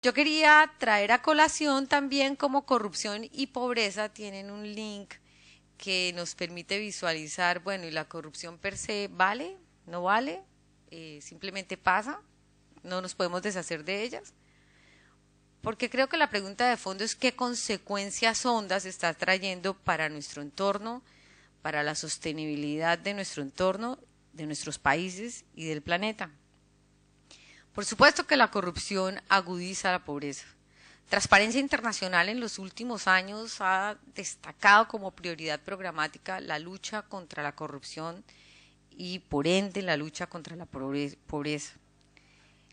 Yo quería traer a colación también como corrupción y pobreza tienen un link que nos permite visualizar, bueno, y la corrupción per se vale, no vale, eh, simplemente pasa, no nos podemos deshacer de ellas. Porque creo que la pregunta de fondo es qué consecuencias hondas está trayendo para nuestro entorno, para la sostenibilidad de nuestro entorno, de nuestros países y del planeta. Por supuesto que la corrupción agudiza la pobreza. Transparencia Internacional en los últimos años ha destacado como prioridad programática la lucha contra la corrupción y por ende la lucha contra la pobreza.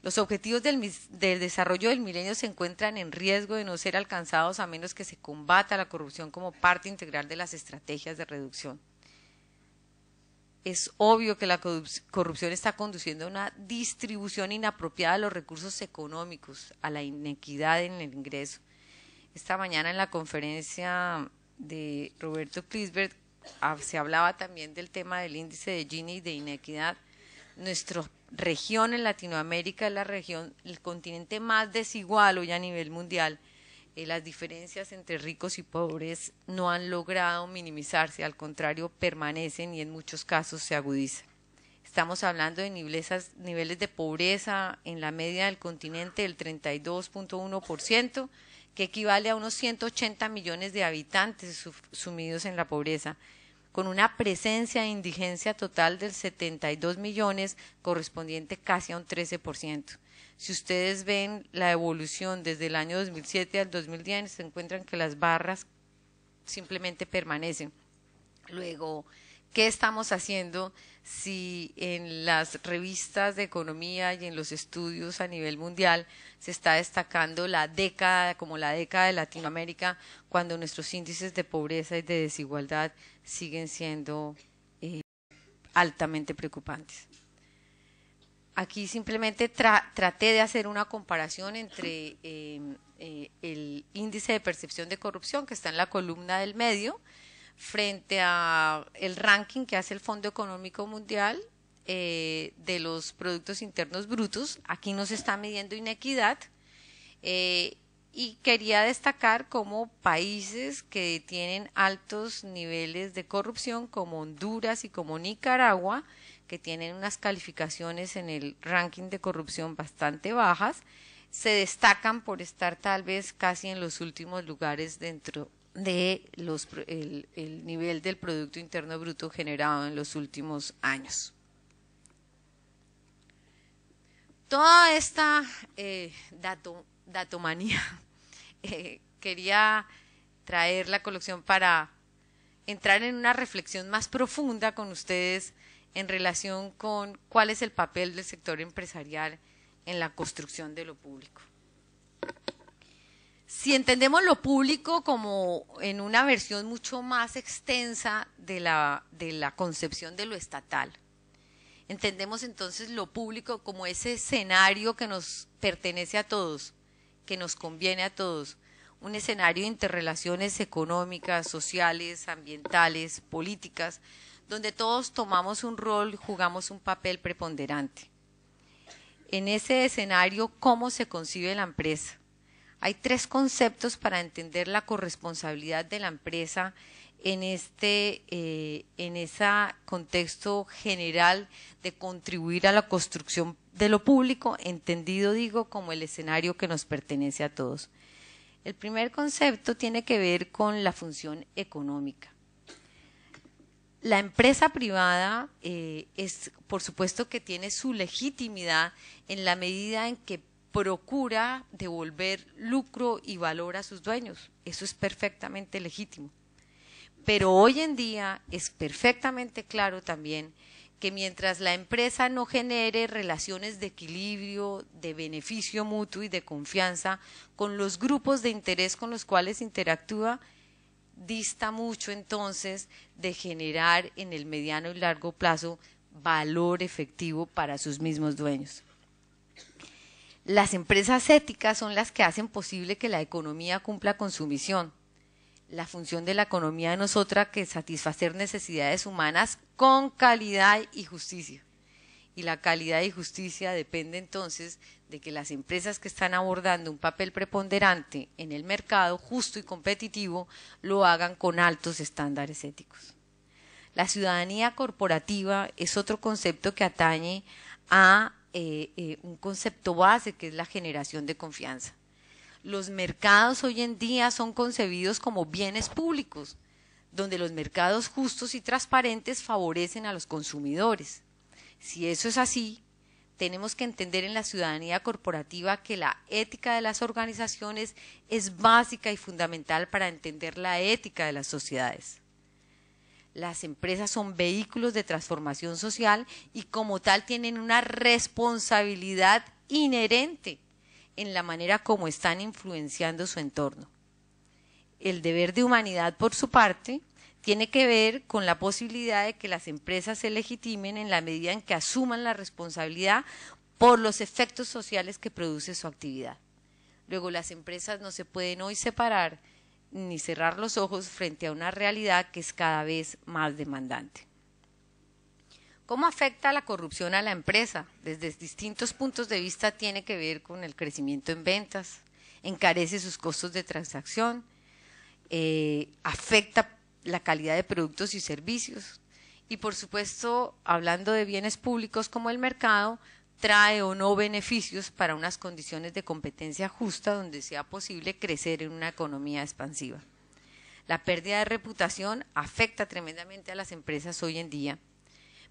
Los objetivos del, desarrollo del milenio se encuentran en riesgo de no ser alcanzados a menos que se combata la corrupción como parte integral de las estrategias de reducción es obvio que la corrupción está conduciendo a una distribución inapropiada de los recursos económicos, a la inequidad en el ingreso. Esta mañana en la conferencia de Roberto Klisberg ah, se hablaba también del tema del índice de Gini de inequidad. Nuestra región en Latinoamérica es la región, el continente más desigual hoy a nivel mundial las diferencias entre ricos y pobres no han logrado minimizarse, al contrario, permanecen y en muchos casos se agudizan. Estamos hablando de niveles de pobreza en la media del continente del 32.1%, que equivale a unos 180 millones de habitantes sumidos en la pobreza, con una presencia de indigencia total del 72 millones, correspondiente casi a un 13%. Si ustedes ven la evolución desde el año 2007 al 2010, se encuentran que las barras simplemente permanecen. Luego, ¿qué estamos haciendo si en las revistas de economía y en los estudios a nivel mundial se está destacando la década como la década de Latinoamérica cuando nuestros índices de pobreza y de desigualdad siguen siendo eh, altamente preocupantes? Aquí simplemente traté de hacer una comparación entre em, eh, el índice de percepción de corrupción que está en la columna del medio frente a el ranking que hace el Fondo Económico Mundial eh, de los productos internos brutos. Aquí no se está midiendo inequidad eh, y quería destacar como países que tienen altos niveles de corrupción como Honduras y como Nicaragua que tienen unas calificaciones en el ranking de corrupción bastante bajas, se destacan por estar tal vez casi en los últimos lugares dentro de el, nivel del Producto Interno Bruto generado en los últimos años. Toda esta eh, datomanía eh, quería traer la colección para entrar en una reflexión más profunda con ustedes en relación con cuál es el papel del sector empresarial en la construcción de lo público. Si entendemos lo público como en una versión mucho más extensa de la, concepción de lo estatal, entendemos entonces lo público como ese escenario que nos pertenece a todos, que nos conviene a todos, un escenario de interrelaciones económicas, sociales, ambientales, políticas, donde todos tomamos un rol, jugamos un papel preponderante. En ese escenario, ¿cómo se concibe la empresa? Hay tres conceptos para entender la corresponsabilidad de la empresa en este, eh, en ese contexto general de contribuir a la construcción de lo público, entendido digo como el escenario que nos pertenece a todos. El primer concepto tiene que ver con la función económica la empresa privada eh, es, por supuesto, que tiene su legitimidad en la medida en que procura devolver lucro y valor a sus dueños. Eso es perfectamente legítimo. Pero hoy en día es perfectamente claro también que mientras la empresa no genere relaciones de equilibrio, de beneficio mutuo y de confianza con los grupos de interés con los cuales interactúa, dista mucho entonces de generar en el mediano y largo plazo valor efectivo para sus mismos dueños. Las empresas éticas son las que hacen posible que la economía cumpla con su misión. La función de la economía no es otra que satisfacer necesidades humanas con calidad y justicia y la calidad y justicia depende entonces de que las empresas que están abordando un papel preponderante en el mercado justo y competitivo lo hagan con altos estándares éticos. La ciudadanía corporativa es otro concepto que atañe a eh, eh, un concepto base que es la generación de confianza. Los mercados hoy en día son concebidos como bienes públicos, donde los mercados justos y transparentes favorecen a los consumidores si eso es así, tenemos que entender en la ciudadanía corporativa que la ética de las organizaciones es básica y fundamental para entender la ética de las sociedades. Las empresas son vehículos de transformación social y como tal tienen una responsabilidad inherente en la manera como están influenciando su entorno. El deber de humanidad, por su parte, tiene que ver con la posibilidad de que las empresas se legitimen en la medida en que asuman la responsabilidad por los efectos sociales que produce su actividad. Luego, las empresas no se pueden hoy separar ni cerrar los ojos frente a una realidad que es cada vez más demandante. ¿Cómo afecta la corrupción a la empresa? Desde distintos puntos de vista tiene que ver con el crecimiento en ventas, encarece sus costos de transacción, eh, afecta la calidad de productos y servicios. Y por supuesto, hablando de bienes públicos como el mercado, trae o no beneficios para unas condiciones de competencia justa donde sea posible crecer en una economía expansiva. La pérdida de reputación afecta tremendamente a las empresas hoy en día,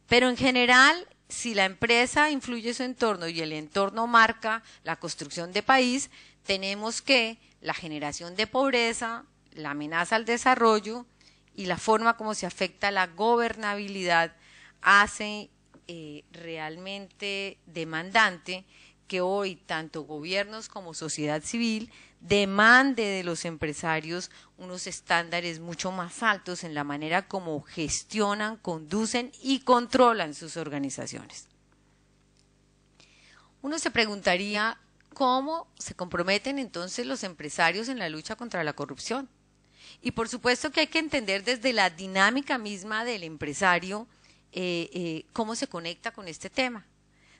pero en general, si la empresa influye su entorno y el entorno marca la construcción de país, tenemos que la generación de pobreza, la amenaza al desarrollo, y la forma como se afecta la gobernabilidad hace eh, realmente demandante que hoy tanto gobiernos como sociedad civil demande de los empresarios unos estándares mucho más altos en la manera como gestionan, conducen y controlan sus organizaciones. Uno se preguntaría cómo se comprometen entonces los empresarios en la lucha contra la corrupción. Y por supuesto que hay que entender desde la dinámica misma del empresario eh, eh, cómo se conecta con este tema.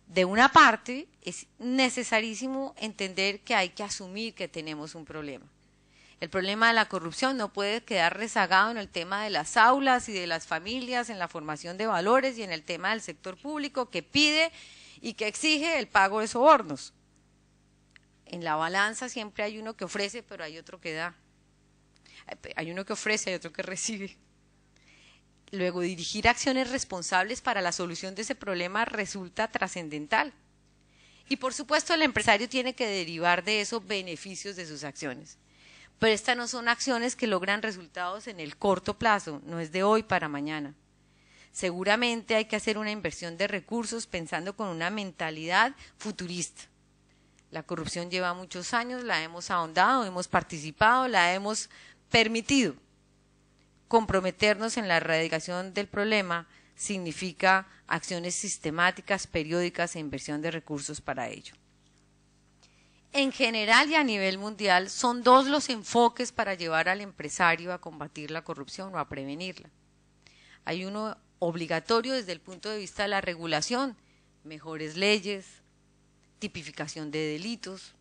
De una parte, es necesarísimo entender que hay que asumir que tenemos un problema. El problema de la corrupción no puede quedar rezagado en el tema de las aulas y de las familias, en la formación de valores y en el tema del sector público que pide y que exige el pago de sobornos. En la balanza siempre hay uno que ofrece, pero hay otro que da. Hay uno que ofrece, hay otro que recibe. Luego, dirigir acciones responsables para la solución de ese problema resulta trascendental. Y por supuesto, el empresario tiene que derivar de esos beneficios de sus acciones. Pero estas no son acciones que logran resultados en el corto plazo, no es de hoy para mañana. Seguramente hay que hacer una inversión de recursos pensando con una mentalidad futurista. La corrupción lleva muchos años, la hemos ahondado, hemos participado, la hemos permitido. Comprometernos en la erradicación del problema significa acciones sistemáticas, periódicas e inversión de recursos para ello. En general y a nivel mundial son dos los enfoques para llevar al empresario a combatir la corrupción o a prevenirla. Hay uno obligatorio desde el punto de vista de la regulación, mejores leyes, tipificación de delitos,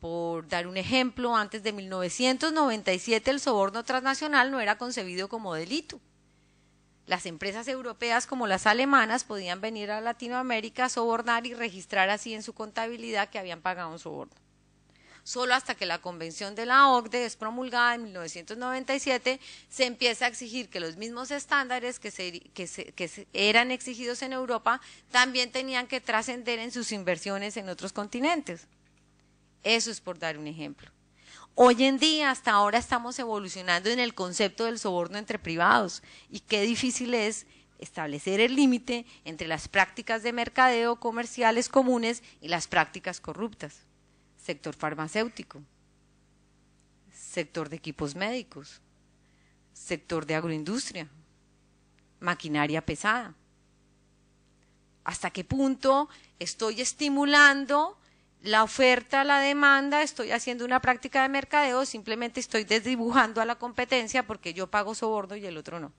por dar un ejemplo, antes de 1997 el soborno transnacional no era concebido como delito. Las empresas europeas como las alemanas podían venir a Latinoamérica a sobornar y registrar así en su contabilidad que habían pagado un soborno. Solo hasta que la Convención de la OCDE es promulgada en 1997, se empieza a exigir que los mismos estándares que, eran exigidos en Europa también tenían que trascender en sus inversiones en otros continentes. Eso es por dar un ejemplo. Hoy en día, hasta ahora, estamos evolucionando en el concepto del soborno entre privados y qué difícil es establecer el límite entre las prácticas de mercadeo comerciales comunes y las prácticas corruptas. Sector farmacéutico, sector de equipos médicos, sector de agroindustria, maquinaria pesada. ¿Hasta qué punto estoy estimulando la oferta, la demanda, estoy haciendo una práctica de mercadeo, simplemente estoy desdibujando a la competencia porque yo pago soborno y el otro no.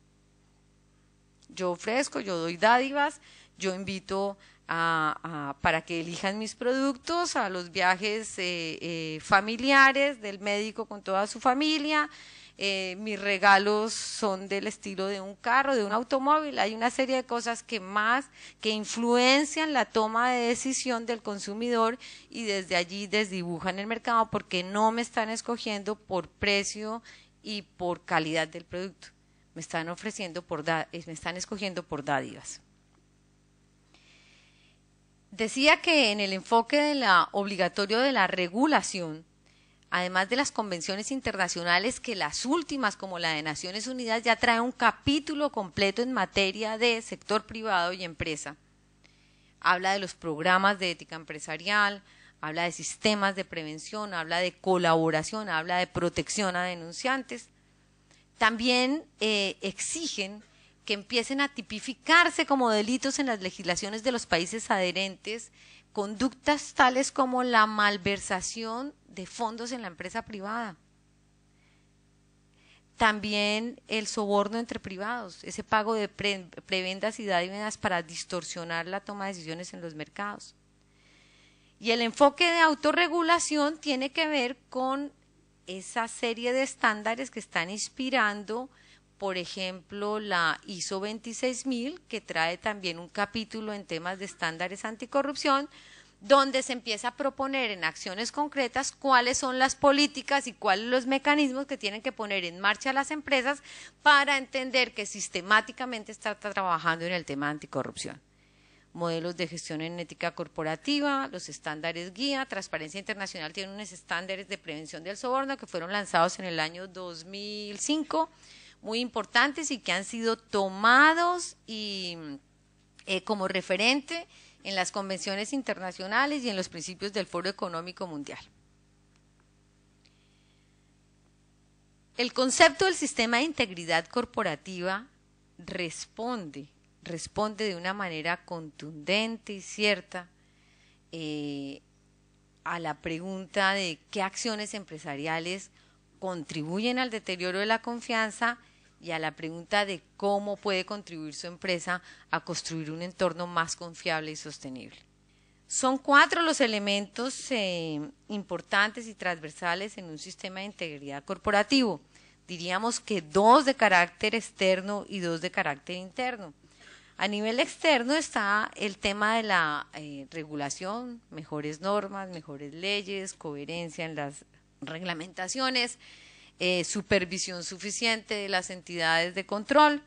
Yo ofrezco, yo doy dádivas, yo invito a, para que elijan mis productos, a los viajes eh, eh, familiares del médico con toda su familia, eh, mis regalos son del estilo de un carro, de un automóvil. Hay una serie de cosas que más, que influencian la toma de decisión del consumidor y desde allí desdibujan el mercado porque no me están escogiendo por precio y por calidad del producto. Me están ofreciendo por eh, escogiendo por dádivas. Decía que en el enfoque obligatorio de la regulación además de las convenciones internacionales, que las últimas, como la de Naciones Unidas, ya trae un capítulo completo en materia de sector privado y empresa. Habla de los programas de ética empresarial, habla de sistemas de prevención, habla de colaboración, habla de protección a denunciantes. También eh, exigen que empiecen a tipificarse como delitos en las legislaciones de los países adherentes conductas tales como la malversación de fondos en la empresa privada. También el soborno entre privados, ese pago de prebendas y dádivas para distorsionar la toma de decisiones en los mercados. Y el enfoque de autorregulación tiene que ver con esa serie de estándares que están inspirando, por ejemplo, la ISO 26000, que trae también un capítulo en temas de estándares anticorrupción, donde se empieza a proponer en acciones concretas cuáles son las políticas y cuáles los mecanismos que tienen que poner en marcha las empresas para entender que sistemáticamente está trabajando en el tema anticorrupción modelos de gestión en ética corporativa, los estándares guía, Transparencia Internacional tiene unos estándares de prevención del soborno que fueron lanzados en el año 2005, muy importantes y que han sido tomados y eh, como referente en las convenciones internacionales y en los principios del Foro Económico Mundial. El concepto del sistema de integridad corporativa responde, responde de una manera contundente y cierta eh, a la pregunta de qué acciones empresariales contribuyen al deterioro de la confianza y a la pregunta de cómo puede contribuir su empresa a construir un entorno más confiable y sostenible. Son cuatro los elementos eh, importantes y transversales en un sistema de integridad corporativo. Diríamos que dos de carácter externo y dos de carácter interno. A nivel externo está el tema de la eh, regulación, mejores normas, mejores leyes, coherencia en las reglamentaciones, eh, supervisión suficiente de las entidades de control.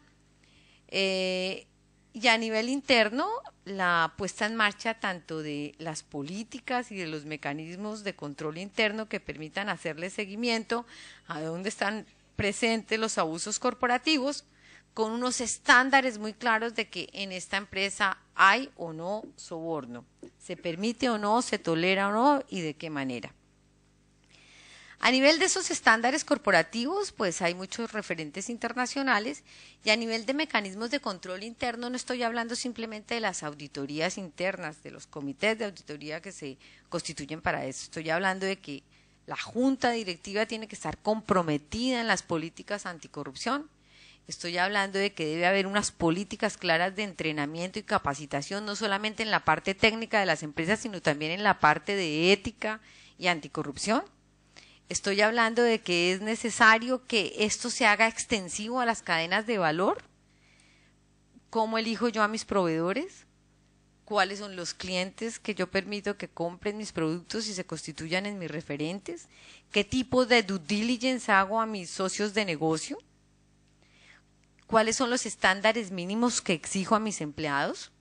Eh, y a nivel interno, la puesta en marcha tanto de las políticas y de los mecanismos de control interno que permitan hacerle seguimiento a dónde están presentes los abusos corporativos, con unos estándares muy claros de que en esta empresa hay o no soborno, se permite o no, se tolera o no y de qué manera. A nivel de esos estándares corporativos, pues hay muchos referentes internacionales y a nivel de mecanismos de control interno no estoy hablando simplemente de las auditorías internas, de los comités de auditoría que se constituyen para eso. Estoy hablando de que la junta directiva tiene que estar comprometida en las políticas anticorrupción. Estoy hablando de que debe haber unas políticas claras de entrenamiento y capacitación, no solamente en la parte técnica de las empresas, sino también en la parte de ética y anticorrupción Estoy hablando de que es necesario que esto se haga extensivo a las cadenas de valor. ¿Cómo elijo yo a mis proveedores? ¿Cuáles son los clientes que yo permito que compren mis productos y se constituyan en mis referentes? ¿Qué tipo de due diligence hago a mis socios de negocio? ¿Cuáles son los estándares mínimos que exijo a mis empleados?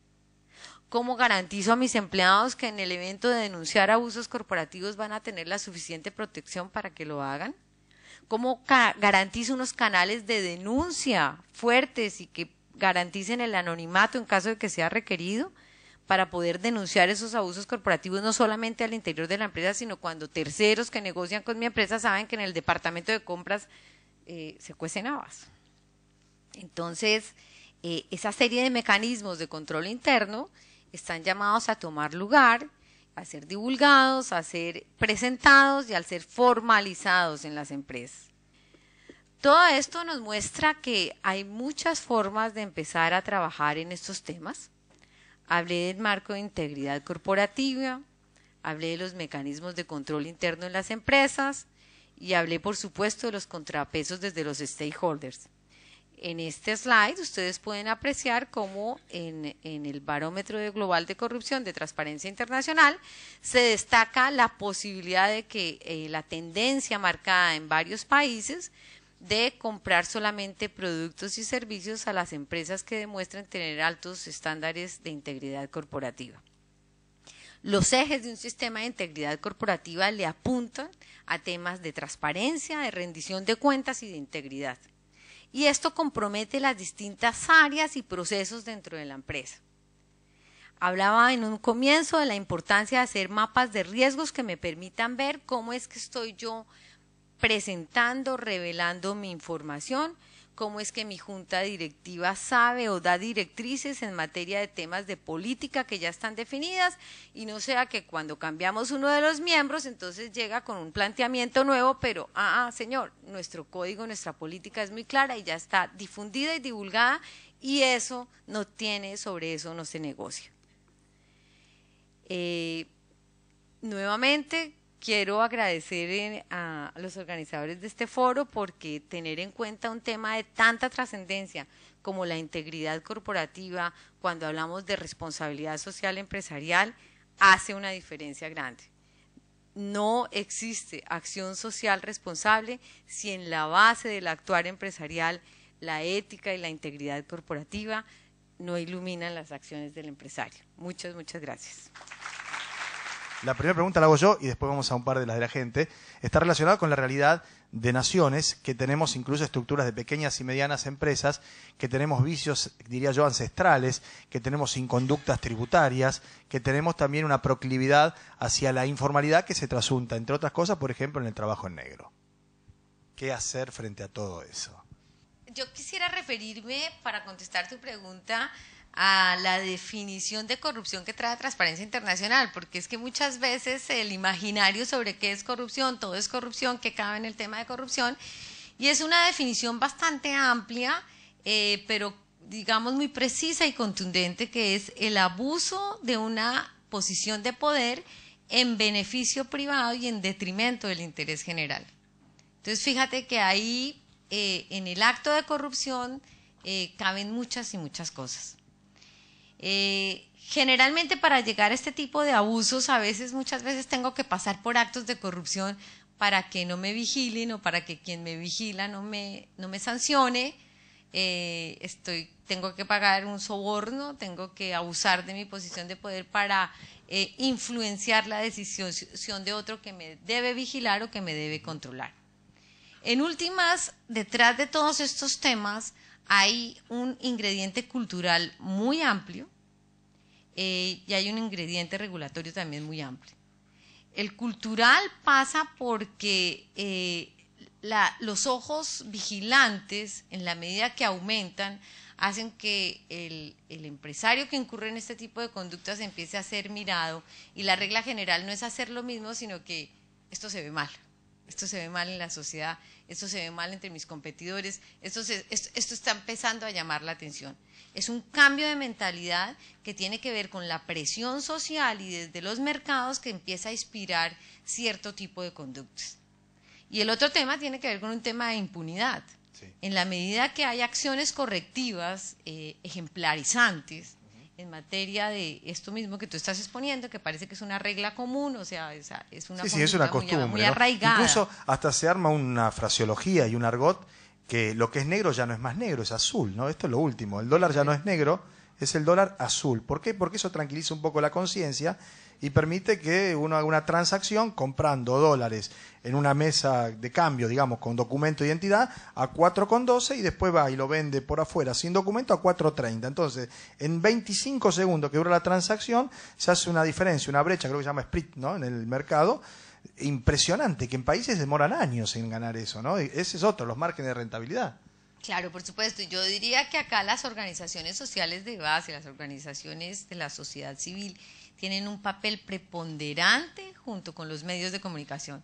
¿Cómo garantizo a mis empleados que en el evento de denunciar abusos corporativos van a tener la suficiente protección para que lo hagan? ¿Cómo garantizo unos canales de denuncia fuertes y que garanticen el anonimato en caso de que sea requerido para poder denunciar esos abusos corporativos no solamente al interior de la empresa, sino cuando terceros que negocian con mi empresa saben que en el departamento de compras eh, se cuecen habas. Entonces, eh, esa serie de mecanismos de control interno están llamados a tomar lugar, a ser divulgados, a ser presentados y al ser formalizados en las empresas. Todo esto nos muestra que hay muchas formas de empezar a trabajar en estos temas. Hablé del marco de integridad corporativa, hablé de los mecanismos de control interno en las empresas y hablé, por supuesto, de los contrapesos desde los stakeholders. En este slide ustedes pueden apreciar cómo en, el barómetro global de corrupción de Transparencia Internacional se destaca la posibilidad de que eh, la tendencia marcada en varios países de comprar solamente productos y servicios a las empresas que demuestren tener altos estándares de integridad corporativa. Los ejes de un sistema de integridad corporativa le apuntan a temas de transparencia, de rendición de cuentas y de integridad y esto compromete las distintas áreas y procesos dentro de la empresa. Hablaba en un comienzo de la importancia de hacer mapas de riesgos que me permitan ver cómo es que estoy yo presentando, revelando mi información cómo es que mi junta directiva sabe o da directrices en materia de temas de política que ya están definidas y no sea que cuando cambiamos uno de los miembros entonces llega con un planteamiento nuevo, pero, ah, ah señor, nuestro código, nuestra política es muy clara y ya está difundida y divulgada y eso no tiene, sobre eso no se negocia. Eh, nuevamente, quiero agradecer eh, a los organizadores de este foro porque tener en cuenta un tema de tanta trascendencia como la integridad corporativa, cuando hablamos de responsabilidad social empresarial, hace una diferencia grande. No existe acción social responsable si en la base del actuar empresarial la ética y la integridad corporativa no iluminan las acciones del empresario. Muchas, muchas gracias. La primera pregunta la hago yo y después vamos a un par de las de la gente. Está relacionada con la realidad de naciones que tenemos incluso estructuras de pequeñas y medianas empresas, que tenemos vicios, diría yo, ancestrales, que tenemos inconductas tributarias, que tenemos también una proclividad hacia la informalidad que se trasunta, entre otras cosas, por ejemplo, en el trabajo en negro. ¿Qué hacer frente a todo eso? Yo quisiera referirme, para contestar tu pregunta, a la definición de corrupción que trae Transparencia Internacional, porque es que muchas veces el imaginario sobre qué es corrupción, todo es corrupción, que cabe en el tema de corrupción, y es una definición bastante amplia, eh, pero digamos muy precisa y contundente, que es el abuso de una posición de poder en beneficio privado y en detrimento del interés general. Entonces, fíjate que ahí, eh, en el acto de corrupción, eh, caben muchas y muchas cosas. Eh, generalmente para llegar a este tipo de abusos, a veces, muchas veces tengo que pasar por actos de corrupción para que no me vigilen o para que quien me vigila no me, no me sancione. Eh, tengo que pagar un soborno, tengo que abusar de mi posición de poder para eh, influenciar la decisión de otro que me debe vigilar o que me debe controlar. En últimas, detrás de todos estos temas hay un ingrediente cultural muy amplio eh, y hay un ingrediente regulatorio también muy amplio. El cultural pasa porque eh, los ojos vigilantes, en la medida que aumentan, hacen que el, el, empresario que incurre en este tipo de conductas empiece a ser mirado y la regla general no es hacer lo mismo, sino que esto se ve mal esto se ve mal en la sociedad, esto se ve mal entre mis competidores, esto, está empezando a llamar la atención. Es un cambio de mentalidad que tiene que ver con la presión social y desde los mercados que empieza a inspirar cierto tipo de conductas. Y el otro tema tiene que ver con un tema de impunidad. En la medida que hay acciones correctivas, eh, ejemplarizantes, en materia de esto mismo que tú estás exponiendo, que parece que es una regla común, o sea, es, una, costumbre muy, arraigada. Incluso hasta se arma una fraseología y un argot que lo que es negro ya no es más negro, es azul, ¿no? Esto es lo último. El dólar ya no es negro, es el dólar azul. ¿Por qué? Porque eso tranquiliza un poco la conciencia y permite que uno haga una transacción comprando dólares en una mesa de cambio, digamos, con documento de identidad a 4,12 y después va y lo vende por afuera sin documento a 4,30. Entonces, en 25 segundos que dura la transacción, se hace una diferencia, una brecha, creo que se llama split, ¿no? En el mercado. Impresionante, que en países demoran años en ganar eso, ¿no? Ese es otro, los márgenes de rentabilidad. Claro, por supuesto. Yo diría que acá las organizaciones sociales de base, las organizaciones de la sociedad civil, tienen un papel preponderante junto con los medios de comunicación.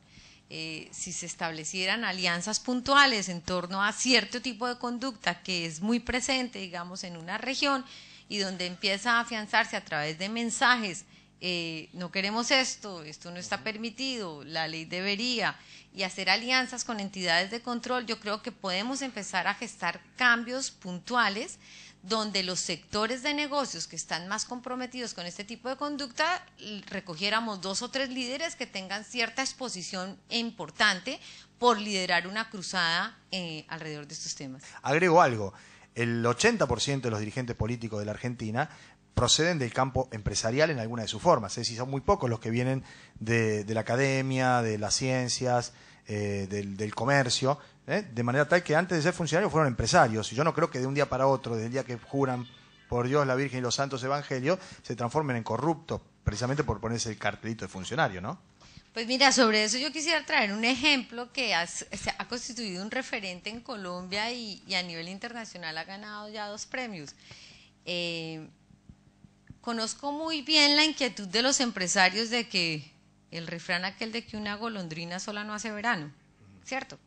Eh, si se establecieran alianzas puntuales en torno a cierto tipo de conducta que es muy presente, digamos, en una región y donde empieza a afianzarse a través de mensajes eh, no queremos esto, esto no está permitido, la ley debería, y hacer alianzas con entidades de control, yo creo que podemos empezar a gestar cambios puntuales donde los sectores de negocios que están más comprometidos con este tipo de conducta recogiéramos dos o tres líderes que tengan cierta exposición importante por liderar una cruzada eh, alrededor de estos temas. Agrego algo, el 80% de los dirigentes políticos de la Argentina proceden del campo empresarial en alguna de sus formas. Es decir, son muy pocos los que vienen de, la academia, de las ciencias, eh, del, comercio, ¿eh? de manera tal que antes de ser funcionarios fueron empresarios. Y yo no creo que de un día para otro, desde el día que juran por Dios, la Virgen y los santos evangelios, se transformen en corruptos, precisamente por ponerse el cartelito de funcionario, ¿no? Pues mira, sobre eso yo quisiera traer un ejemplo que ha, constituido un referente en Colombia y, a nivel internacional ha ganado ya dos premios. Eh, Conozco muy bien la inquietud de los empresarios de que el refrán aquel de que una golondrina sola no hace verano, ¿cierto?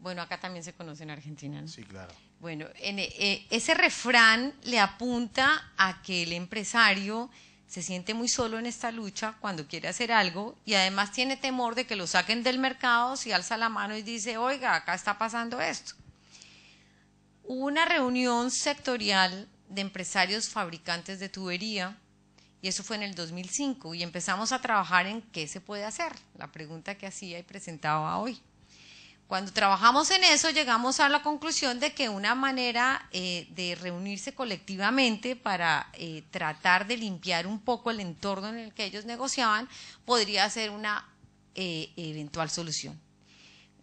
Bueno, acá también se conoce en Argentina, ¿no? Sí, claro. Bueno, eh, ese refrán le apunta a que el empresario se siente muy solo en esta lucha cuando quiere hacer algo y además tiene temor de que lo saquen del mercado si alza la mano y dice, oiga, acá está pasando esto. una reunión sectorial de empresarios fabricantes de tubería y eso fue en el 2005 y empezamos a trabajar en qué se puede hacer, la pregunta que hacía y presentaba hoy. Cuando trabajamos en eso llegamos a la conclusión de que una manera eh, de reunirse colectivamente para eh, tratar de limpiar un poco el entorno en el que ellos negociaban podría ser una eh, eventual solución.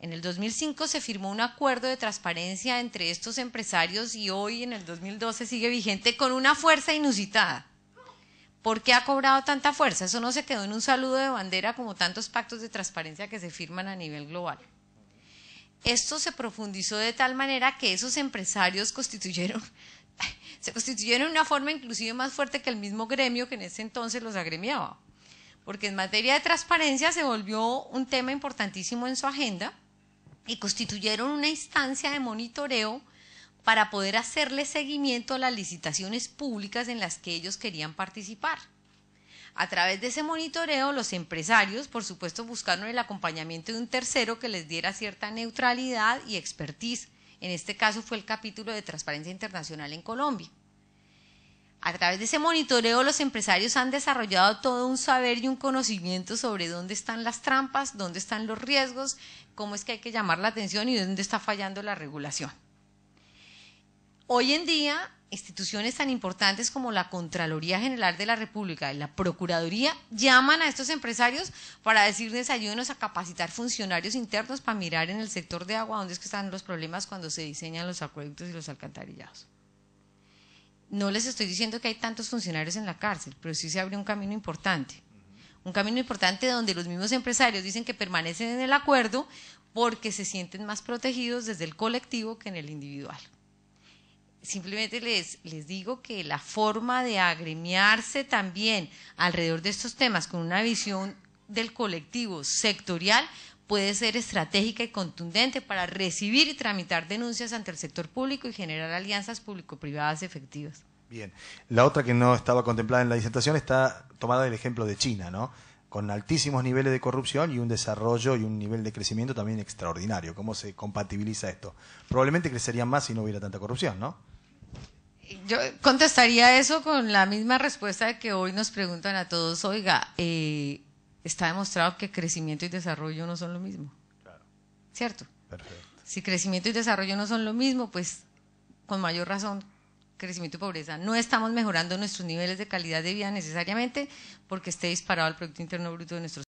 En el 2005 se firmó un acuerdo de transparencia entre estos empresarios y hoy, en el 2012, sigue vigente con una fuerza inusitada. ¿Por qué ha cobrado tanta fuerza? Eso no se quedó en un saludo de bandera como tantos pactos de transparencia que se firman a nivel global. Esto se profundizó de tal manera que esos empresarios constituyeron, se constituyeron de una forma inclusive más fuerte que el mismo gremio que en ese entonces los agremiaba. Porque en materia de transparencia se volvió un tema importantísimo en su agenda y constituyeron una instancia de monitoreo para poder hacerle seguimiento a las licitaciones públicas en las que ellos querían participar. A través de ese monitoreo, los empresarios, por supuesto, buscaron el acompañamiento de un tercero que les diera cierta neutralidad y expertise. En este caso fue el capítulo de Transparencia Internacional en Colombia. A través de ese monitoreo los empresarios han desarrollado todo un saber y un conocimiento sobre dónde están las trampas, dónde están los riesgos, cómo es que hay que llamar la atención y dónde está fallando la regulación. Hoy en día, instituciones tan importantes como la Contraloría General de la República y la Procuraduría llaman a estos empresarios para decirles ayúdenos a capacitar funcionarios internos para mirar en el sector de agua dónde es que están los problemas cuando se diseñan los acueductos y los alcantarillados. No les estoy diciendo que hay tantos funcionarios en la cárcel, pero sí se abre un camino importante. Un camino importante donde los mismos empresarios dicen que permanecen en el acuerdo porque se sienten más protegidos desde el colectivo que en el individual. Simplemente les, les digo que la forma de agremiarse también alrededor de estos temas con una visión del colectivo sectorial puede ser estratégica y contundente para recibir y tramitar denuncias ante el sector público y generar alianzas público-privadas efectivas. Bien, la otra que no estaba contemplada en la disertación está tomada del ejemplo de China, ¿no? Con altísimos niveles de corrupción y un desarrollo y un nivel de crecimiento también extraordinario. ¿Cómo se compatibiliza esto? Probablemente crecería más si no hubiera tanta corrupción, ¿no? Yo contestaría eso con la misma respuesta que hoy nos preguntan a todos, oiga, eh, está demostrado que crecimiento y desarrollo no son lo mismo. Claro. ¿Cierto? Si crecimiento y desarrollo no son lo mismo, pues con mayor razón crecimiento y pobreza. No estamos mejorando nuestros niveles de calidad de vida necesariamente porque esté disparado el Producto Interno Bruto de nuestros